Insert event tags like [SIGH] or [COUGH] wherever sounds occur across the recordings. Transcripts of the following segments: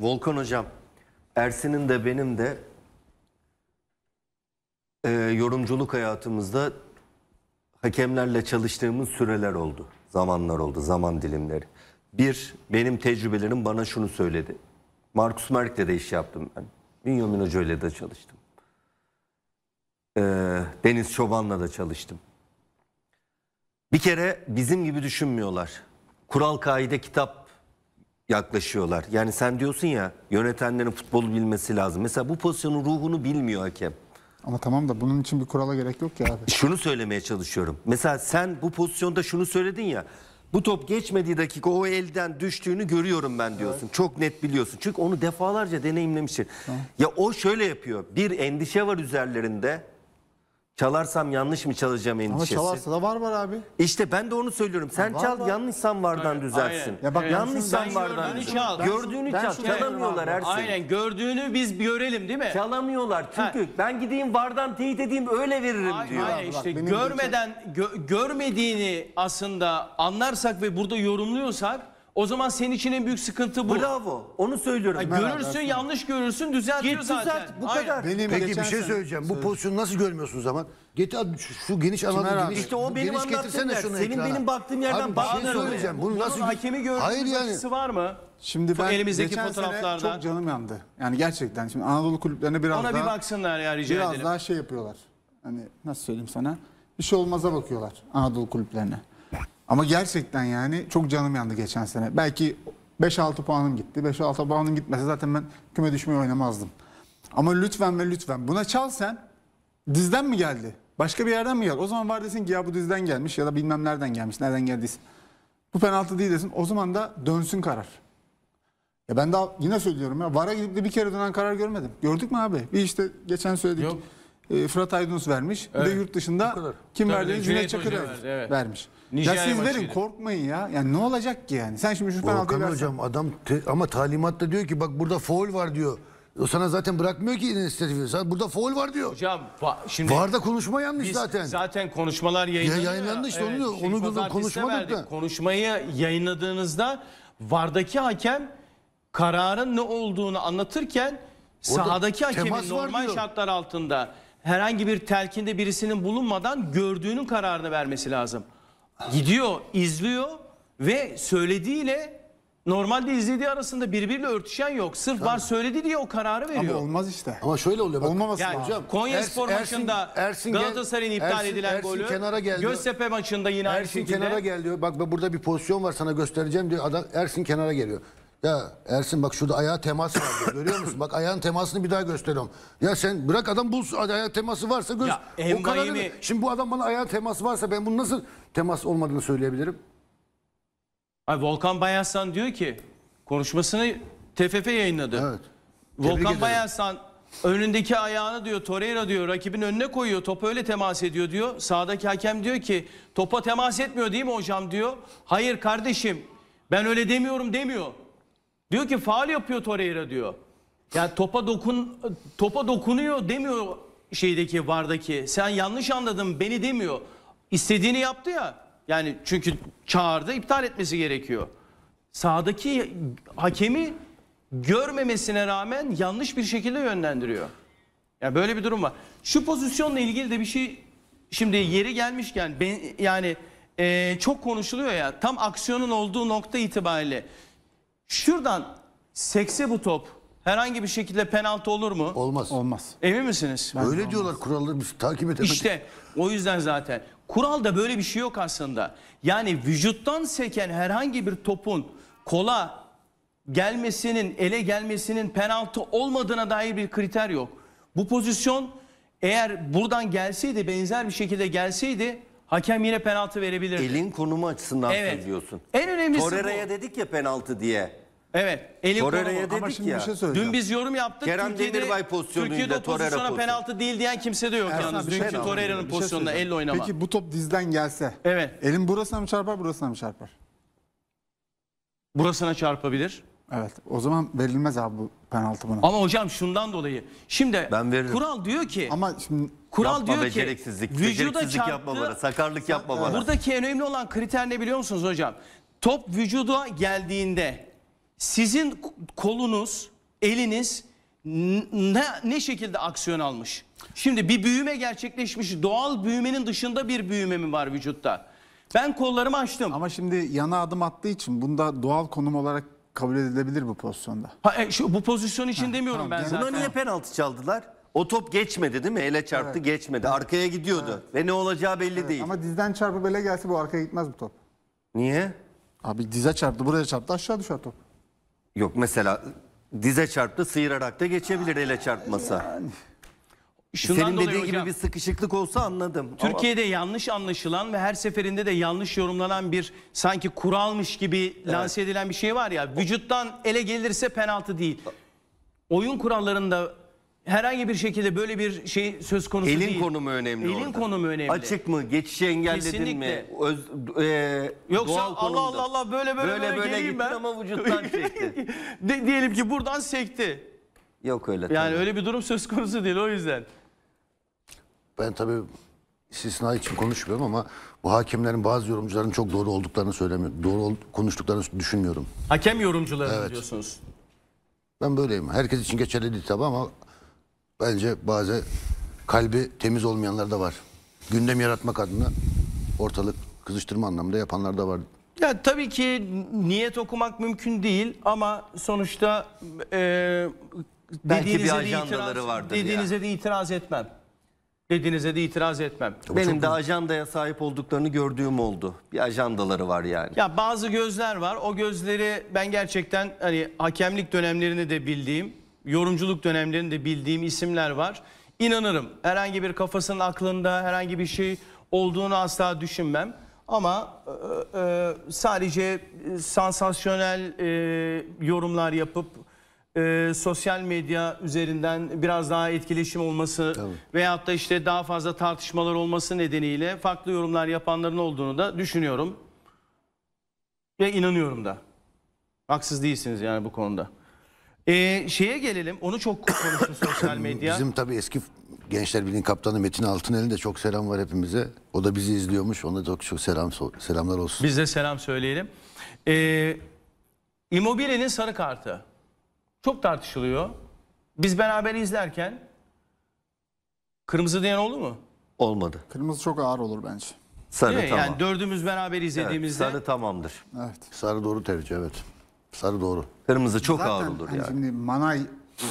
Volkan hocam, Ersin'in de benim de e, yorumculuk hayatımızda hakemlerle çalıştığımız süreler oldu. Zamanlar oldu, zaman dilimleri. Bir, benim tecrübelerim bana şunu söyledi. Markus Merk'le de iş yaptım ben. Bünyamin Hoca ile de çalıştım. E, Deniz Çoban'la da çalıştım. Bir kere bizim gibi düşünmüyorlar. Kural kaide kitap yaklaşıyorlar. Yani sen diyorsun ya yönetenlerin futbolu bilmesi lazım. Mesela bu pozisyonun ruhunu bilmiyor hakem. Ama tamam da bunun için bir kurala gerek yok ya abi. Şunu söylemeye çalışıyorum. Mesela sen bu pozisyonda şunu söyledin ya. Bu top geçmediği dakika o elden düştüğünü görüyorum ben diyorsun. Evet. Çok net biliyorsun. Çünkü onu defalarca deneyimlemişsin. Tamam. Ya o şöyle yapıyor. Bir endişe var üzerlerinde. Çalarsam yanlış mı çalacağım Ama endişesi. çalarsa da var var abi. İşte ben de onu söylüyorum. Sen var, çal var. yanlışsan vardan Aynen. düzelsin. Ya bak Evet. yanlışsan Sen vardan düzelsin. çal. Ben- Gördüğünü ben çal. şunu- Çalamıyorlar Ersin. Aynen gördüğünü biz görelim değil mi? Çalamıyorlar çünkü ben gideyim vardan teyit edeyim öyle veririm Ay- diyor. Aynen işte benim görmeden gö- görmediğini aslında anlarsak ve burada yorumluyorsak o zaman senin için en büyük sıkıntı bu. Bravo. Onu söylüyorum. Ay, görürsün abi. yanlış görürsün düzeltiyor Git zaten. Düzelt, bu Aynen. kadar. Benim Peki bir şey söyleyeceğim. Sen. Bu pozisyonu nasıl görmüyorsun zaman? Get şu, şu geniş alanı geniş. İşte o benim anlattığım yer. Senin ekrana. benim baktığım yerden abi, bakmıyorum. Şey söyleyeceğim. Bunu nasıl hakemi gördüğünüz yani. var mı? Şimdi ben elimizdeki geçen fotoğraflarda sene çok canım yandı. Yani gerçekten şimdi Anadolu kulüplerine biraz Ona daha Ona bir baksınlar ya rica biraz edelim. Biraz daha şey yapıyorlar. Hani nasıl söyleyeyim sana? Bir şey olmaza bakıyorlar Anadolu kulüplerine. Ama gerçekten yani çok canım yandı geçen sene. Belki 5-6 puanım gitti. 5-6 puanım gitmese zaten ben küme düşmeyi oynamazdım. Ama lütfen ve lütfen buna çal sen. Dizden mi geldi? Başka bir yerden mi geldi? O zaman var desin ki ya bu dizden gelmiş ya da bilmem nereden gelmiş, nereden geldiyse. Bu penaltı değil desin. O zaman da dönsün karar. Ya ben daha yine söylüyorum ya. VAR'a gidip de bir kere dönen karar görmedim. Gördük mü abi? Bir işte geçen söyledik. Yok. E, Fırat Aydınus vermiş. Evet. Bir de yurt dışında kim verdiğini Cüneyt Çakır vermiş. Evet. vermiş. Ya Nijerya siz verin korkmayın ya. Yani ne olacak ki yani? Sen şimdi şu penaltıyı versen. hocam adam te- ama talimatta diyor ki bak burada foul var diyor. O sana zaten bırakmıyor ki inisiyatifi. Burada foul var diyor. Hocam va- şimdi Varda konuşma yanlış biz zaten. zaten konuşmalar yayınlanıyor. Ya yayınlandı işte, onu diyor. Onu konuşmadık verdik. da. Konuşmayı yayınladığınızda vardaki hakem kararın ne olduğunu anlatırken sahadaki hakemin normal şartlar altında herhangi bir telkinde birisinin bulunmadan gördüğünün kararını vermesi lazım. Gidiyor, izliyor ve söylediğiyle normalde izlediği arasında birbiriyle örtüşen yok. Sırf Tabii. var söyledi diye o kararı veriyor. Ama olmaz işte. Ama şöyle oluyor. Bak, Olmaması yani, lazım. Konya Ersin, Spor maçında Ersin, Galatasaray'ın iptal Ersin, edilen Ersin golü. kenara geldi. Göztepe maçında yine Ersin aynı şekilde. kenara geldi. Bak burada bir pozisyon var sana göstereceğim diyor. Adam Ersin kenara geliyor. Ya Ersin bak şurada ayağa temas var [COUGHS] görüyor musun? Bak ayağın temasını bir daha gösteriyorum. Ya sen bırak adam bu ayağa teması varsa göz. Ya, o kararını, mi? Şimdi bu adam bana ayağa teması varsa ben bunu nasıl temas olmadığını söyleyebilirim? Ay Volkan Bayarsan diyor ki konuşmasını TFF yayınladı. Evet. Volkan Bayarsan önündeki ayağını diyor Torreira diyor rakibin önüne koyuyor topa öyle temas ediyor diyor. Sağdaki hakem diyor ki topa temas etmiyor değil mi hocam diyor. Hayır kardeşim ben öyle demiyorum demiyor. Diyor ki faal yapıyor Torreira diyor. Yani topa dokun topa dokunuyor demiyor şeydeki vardaki. Sen yanlış anladın beni demiyor. İstediğini yaptı ya. Yani çünkü çağırdı iptal etmesi gerekiyor. Sağdaki hakemi görmemesine rağmen yanlış bir şekilde yönlendiriyor. Yani böyle bir durum var. Şu pozisyonla ilgili de bir şey şimdi yeri gelmişken ben, yani e, çok konuşuluyor ya tam aksiyonun olduğu nokta itibariyle Şuradan sekse bu top herhangi bir şekilde penaltı olur mu? Olmaz. Olmaz. Emin misiniz? Ben Öyle diyorlar kuralları biz takip edemedik. İşte o yüzden zaten. Kuralda böyle bir şey yok aslında. Yani vücuttan seken herhangi bir topun kola gelmesinin, ele gelmesinin penaltı olmadığına dair bir kriter yok. Bu pozisyon eğer buradan gelseydi, benzer bir şekilde gelseydi Hakem yine penaltı verebilir. Elin konumu açısından Evet. söylüyorsun. En önemlisi Torreira'ya dedik ya penaltı diye. Evet. Elin konumu. Torreira'ya Ama dedik şimdi ya. bir şey Dün biz yorum yaptık. Kerem Demirbay pozisyonuyla Türkiye'de o Torreira pozisyonu. penaltı değil diyen kimse de yok Ersan, yalnız. bir şey Torreira'nın Bir şey pozisyonunda söyleyeceğim. elle oynama. Peki bu top dizden gelse. Evet. Elin burasına mı çarpar burasına mı çarpar? Burasına çarpabilir. Evet o zaman verilmez abi bu penaltı buna. Ama hocam şundan dolayı. Şimdi Ben kural diyor ki Ama şimdi kural yapma diyor ki beceriksizlik. vücuda beceriksizlik yapma bana. Sakarlık yapma bana. Buradaki en önemli olan kriter ne biliyor musunuz hocam? Top vücuda geldiğinde sizin kolunuz, eliniz ne, ne şekilde aksiyon almış? Şimdi bir büyüme gerçekleşmiş. Doğal büyümenin dışında bir büyüme mi var vücutta? Ben kollarımı açtım. ama şimdi yana adım attığı için bunda doğal konum olarak kabul edilebilir bu pozisyonda. Ha, e, şu, bu pozisyon için demiyorum tamam, ben yani zaten. Buna niye penaltı çaldılar? O top geçmedi değil mi? Ele çarptı evet. geçmedi. Arkaya gidiyordu. Evet. Ve ne olacağı belli evet. değil. Ama dizden çarpıp ele gelse bu arkaya gitmez bu top. Niye? Abi dize çarptı buraya çarptı aşağı düşer top. Yok mesela dize çarptı sıyırarak da geçebilir ele çarpmasa. Yani... E, şundan Senin dolayı dediği gibi bir sıkışıklık olsa anladım. Türkiye'de yanlış anlaşılan ve her seferinde de yanlış yorumlanan bir sanki kuralmış gibi lanse edilen bir şey var ya. Vücuttan ele gelirse penaltı değil. Oyun kurallarında herhangi bir şekilde böyle bir şey söz konusu Elin değil. konumu önemli Elin orada. konumu önemli. Açık mı? Geçişi engelledin mi? Öz, e, Yoksa doğal Allah konumda. Allah Allah böyle böyle böyle, böyle, böyle geleyim ben. ama vücuttan çekti. [LAUGHS] De- diyelim ki buradan sekti. Yok öyle. Yani tabii. öyle bir durum söz konusu değil o yüzden. Ben tabii istisna için konuşmuyorum ama bu hakemlerin bazı yorumcuların çok doğru olduklarını söylemiyorum. Doğru konuştuklarını düşünmüyorum. Hakem yorumcuları evet. diyorsunuz. Ben böyleyim. Herkes için geçerli değil tabii ama bence bazı kalbi temiz olmayanlar da var. Gündem yaratmak adına ortalık kızıştırma anlamında yapanlar da var. Ya tabii ki niyet okumak mümkün değil ama sonuçta e, Belki de itiraz, Dediğinize ya. de itiraz etmem dediğinize de itiraz etmem. Benim de ajandaya sahip olduklarını gördüğüm oldu. Bir ajandaları var yani. Ya bazı gözler var. O gözleri ben gerçekten hani hakemlik dönemlerini de bildiğim, yorumculuk dönemlerini de bildiğim isimler var. İnanırım. Herhangi bir kafasının aklında herhangi bir şey olduğunu asla düşünmem. Ama e, e, sadece e, sansasyonel e, yorumlar yapıp e, sosyal medya üzerinden biraz daha etkileşim olması Tabii. veyahut da işte daha fazla tartışmalar olması nedeniyle farklı yorumlar yapanların olduğunu da düşünüyorum. Ve inanıyorum da. Haksız değilsiniz yani bu konuda. Ee, şeye gelelim. Onu çok konuştu sosyal [COUGHS] medya. Bizim tabii eski Gençler Birliği kaptanı Metin Altınel'in de çok selam var hepimize. O da bizi izliyormuş. Ona da çok çok selam selamlar olsun. Biz de selam söyleyelim. Ee, İmobile'nin sarı kartı. Çok tartışılıyor. Biz beraber izlerken kırmızı diyen oldu mu? Olmadı. Kırmızı çok ağır olur bence. Sarı tamam. Yani dördümüz beraber Evet, izlediğimizde sarı tamamdır. Evet. Sarı doğru tercih evet. Sarı doğru. Kırmızı çok ağır olur hani yani. şimdi Manay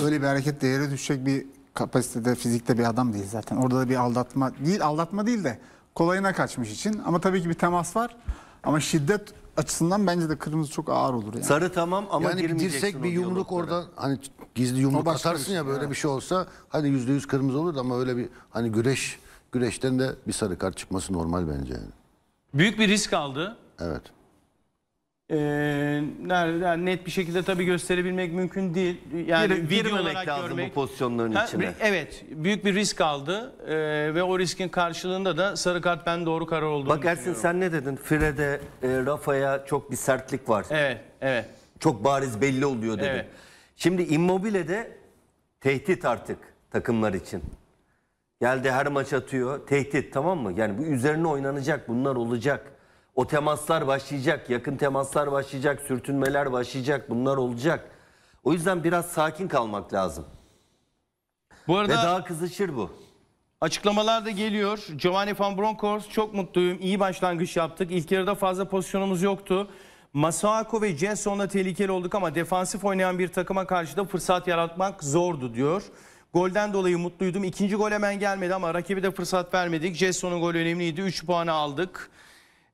öyle bir hareketle yere düşecek bir kapasitede fizikte bir adam değil zaten. Orada da bir aldatma değil aldatma değil de kolayına kaçmış için. Ama tabii ki bir temas var. Ama şiddet açısından bence de kırmızı çok ağır olur yani. Sarı tamam ama yani bir girmeyeceksin. bir yumruk orada hani gizli yumruk başka atarsın şey, ya böyle bir şey olsa hani yüzde yüz kırmızı olur ama öyle bir hani güreş güreşten de bir sarı kart çıkması normal bence yani. Büyük bir risk aldı. Evet. Ee, nerede net bir şekilde tabii gösterebilmek mümkün değil. Yani Gir, video olarak lazım görmek, bu pozisyonların ha, içine. Evet, büyük bir risk aldı e, ve o riskin karşılığında da sarı kart ben doğru karar olduğunu Bak Ersin sen ne dedin? Fred'e, e, Rafa'ya çok bir sertlik var. Evet, evet. Çok bariz belli oluyor dedin. Evet. Şimdi Immobile'de tehdit artık takımlar için. Geldi her maç atıyor. Tehdit tamam mı? Yani bu üzerine oynanacak. Bunlar olacak. O temaslar başlayacak, yakın temaslar başlayacak, sürtünmeler başlayacak, bunlar olacak. O yüzden biraz sakin kalmak lazım. Bu arada Ve daha kızışır bu. Açıklamalar da geliyor. Giovanni Van Bronckhorst çok mutluyum. İyi başlangıç yaptık. İlk yarıda fazla pozisyonumuz yoktu. Masuako ve Jenson'la tehlikeli olduk ama defansif oynayan bir takıma karşı da fırsat yaratmak zordu diyor. Golden dolayı mutluydum. İkinci gol hemen gelmedi ama rakibi de fırsat vermedik. Jesson'un golü önemliydi. 3 puanı aldık.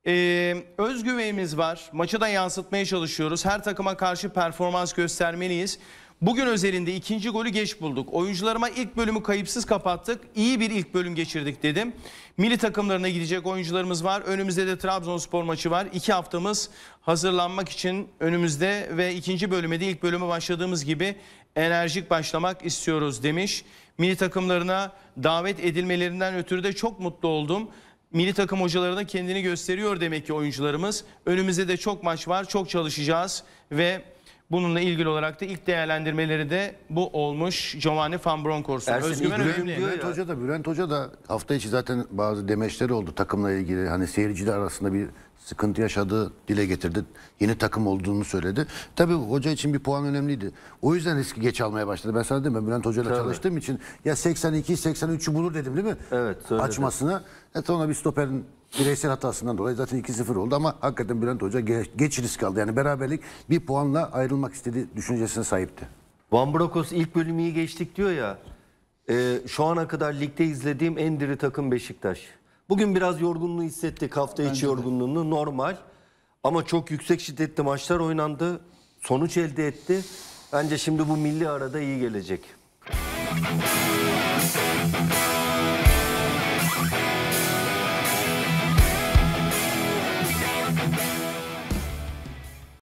Ee, özgüvenimiz var. Maçı da yansıtmaya çalışıyoruz. Her takıma karşı performans göstermeliyiz. Bugün özelinde ikinci golü geç bulduk. Oyuncularıma ilk bölümü kayıpsız kapattık. İyi bir ilk bölüm geçirdik dedim. Milli takımlarına gidecek oyuncularımız var. Önümüzde de Trabzonspor maçı var. İki haftamız hazırlanmak için önümüzde ve ikinci bölüme de ilk bölüme başladığımız gibi enerjik başlamak istiyoruz demiş. Milli takımlarına davet edilmelerinden ötürü de çok mutlu oldum. Milli takım hocaları kendini gösteriyor demek ki oyuncularımız. Önümüzde de çok maç var, çok çalışacağız ve bununla ilgili olarak da ilk değerlendirmeleri de bu olmuş Giovanni Van Bronckhorst'un. Özgüven Bülent, Bülent Hoca da Bülent Hoca da hafta içi zaten bazı demeçleri oldu takımla ilgili. Hani seyirciler arasında bir sıkıntı yaşadığı dile getirdi. Yeni takım olduğunu söyledi. Tabii hoca için bir puan önemliydi. O yüzden riski geç almaya başladı. Ben sana dedim ben Bülent Hoca ile çalıştığım için ya 82 83'ü bulur dedim değil mi? Evet. Söyledim. Açmasına. Evet ona bir stoperin bireysel hatasından dolayı zaten 2-0 oldu ama hakikaten Bülent Hoca geç, geç risk aldı. Yani beraberlik bir puanla ayrılmak istediği düşüncesine sahipti. Van Brokos ilk bölümü iyi geçtik diyor ya. E, şu ana kadar ligde izlediğim en diri takım Beşiktaş. Bugün biraz yorgunluğu hissettik hafta Bence içi de. yorgunluğunu normal. Ama çok yüksek şiddetli maçlar oynandı. Sonuç elde etti. Bence şimdi bu milli arada iyi gelecek.